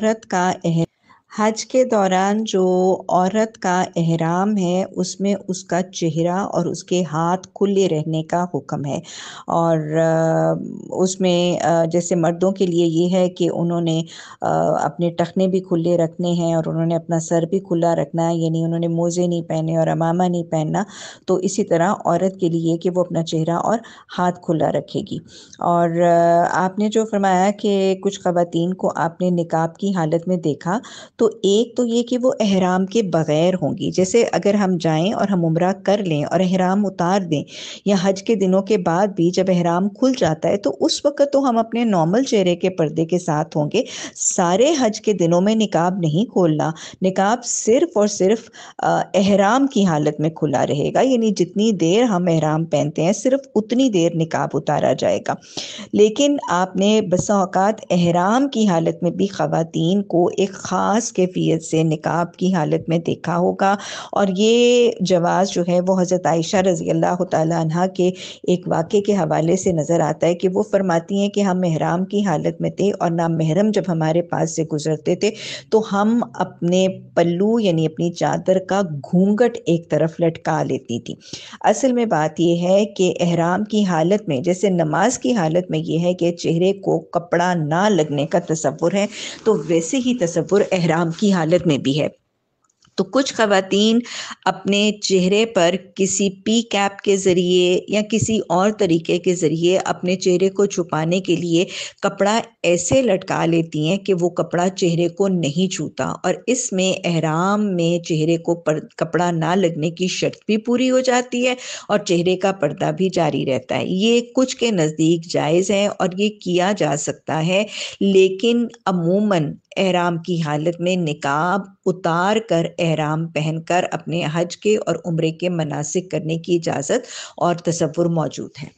भारत का अहम हज के दौरान जो औरत का एहराम है उसमें उसका चेहरा और उसके हाथ खुले रहने का हुक्म है और उसमें जैसे मर्दों के लिए ये है कि उन्होंने अपने टखने भी खुले रखने हैं और उन्होंने अपना सर भी खुला रखना है यानी उन्होंने मोज़े नहीं पहने और अमामा नहीं पहनना तो इसी तरह औरत के लिए कि वो अपना चेहरा और हाथ खुला रखेगी और आपने जो फरमाया कि कुछ ख़वातीन को आपने निकाब की हालत में देखा तो एक तो ये कि वो अहराम के बग़ैर होंगी जैसे अगर हम जाएं और हम उम्र कर लें और अहराम उतार दें या हज के दिनों के बाद भी जब अहराम खुल जाता है तो उस वक़्त तो हम अपने नॉर्मल चेहरे के पर्दे के साथ होंगे सारे हज के दिनों में निकाब नहीं खोलना निकाब सिर्फ और सिर्फ अहराम की हालत में खुला रहेगा यानी जितनी देर हम अहराम पहनते हैं सिर्फ उतनी देर निकाब उतारा जाएगा लेकिन आपने बसा अवकात अहराम की हालत में भी खातन को एक ख़ास जवाज़ कैफियत से निकाब की हालत में देखा होगा और ये जवाज़ जो है वो हज़रत आयशा रज़ी अल्लाह तह के एक वाक़े के हवाले से नज़र आता है कि वो फरमाती हैं कि हम महराम की हालत में थे और ना महरम जब हमारे पास से गुजरते थे तो हम अपने पल्लू यानी अपनी चादर का घूंघट एक तरफ लटका लेती थी असल में बात यह है कि अहराम की हालत में जैसे नमाज की हालत में यह है कि चेहरे को कपड़ा ना लगने का तस्वुर है तो वैसे ही तस्वुर अहराम आराम की हालत में भी है तो कुछ खातन अपने चेहरे पर किसी पी कैप के ज़रिए या किसी और तरीके के ज़रिए अपने चेहरे को छुपाने के लिए कपड़ा ऐसे लटका लेती हैं कि वो कपड़ा चेहरे को नहीं छूता और इसमें अहराम में चेहरे को पर, कपड़ा ना लगने की शर्त भी पूरी हो जाती है और चेहरे का पर्दा भी जारी रहता है ये कुछ के नज़दीक जायज़ है और ये किया जा सकता है लेकिन अमूमन एहराम की हालत में निकाब उतार कर एहराम पहनकर अपने हज के और उम्र के मनासिक करने की इजाज़त और तस्वुर मौजूद है